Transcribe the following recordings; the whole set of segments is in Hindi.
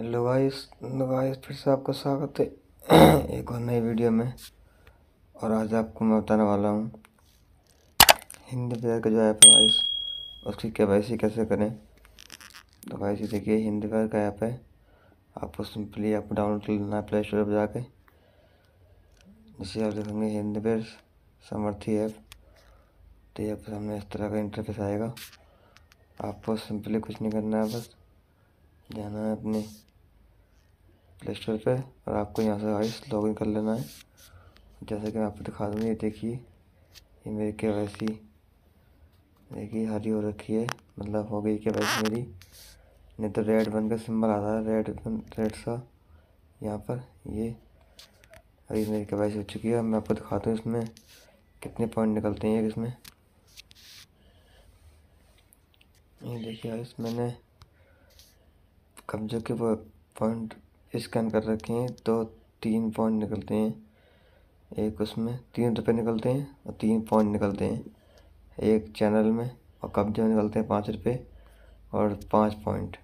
हेलो गाइस गाइस फिर से आपका स्वागत है एक और नई वीडियो में और आज आपको मैं बताने वाला हूँ हिंदी प्यार का जो ऐप है गाइस उसकी के कैसे करें तो गाइस ये देखिए हिंदी प्यार का ऐप है आपको सिंपली आपको डाउनलोड कर लेना है प्ले स्टोर पर जाके जिसे आप देखेंगे हिंदी प्यार समर्थी ऐप तो ये आपके सामने इस तरह का इंटरफेस आएगा आपको सिंपली कुछ नहीं करना है बस जाना है अपने प्ले स्टोर पर और आपको यहाँ से गाइस लॉगिन कर लेना है जैसे कि मैं आपको दिखा दूँ ये देखिए ये मेरी के वाई सी देखिए हरी हो रखी है मतलब हो गई के वाई सी मेरी नहीं तो रेड वन का सिंबल आता है रेड वन रेड सा यहाँ पर ये अभी मेरी के वाई सी हो चुकी है मैं आपको दिखाता हूँ इसमें कितने पॉइंट निकलते हैं इसमें ये देखिए मैंने कमजोर के वो पॉइंट स्कैन कर रखे हैं तो तीन पॉइंट निकलते हैं एक उसमें तीन रुपये निकलते हैं और तीन पॉइंट निकलते हैं एक चैनल में और कब्जे में निकलते हैं पाँच रुपये और पाँच पॉइंट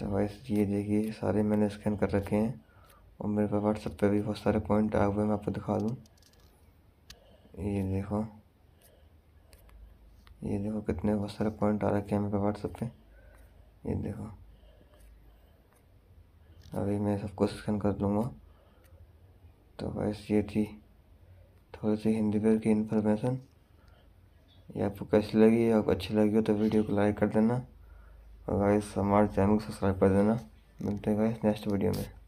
तो वैसे ये देखिए सारे मैंने स्कैन कर रखे हैं और मेरे पास व्हाट्सएप पे भी बहुत सारे पॉइंट आए हुए मैं आपको दिखा दूँ ये देखो ये देखो कितने बहुत सारे पॉइंट आ रखे हैं मेरे पास व्हाट्सएप पे ये देखो अभी मैं सबको स्कैन कर लूँगा तो बस ये थी थोड़ी सी हिंदी पर की इन्फॉर्मेशन ये आपको कैसी लगी आपको अच्छी लगी हो तो वीडियो को लाइक कर देना और गाइस हमारे चैनल को सब्सक्राइब कर देना मिलते हैं गाइस नेक्स्ट वीडियो में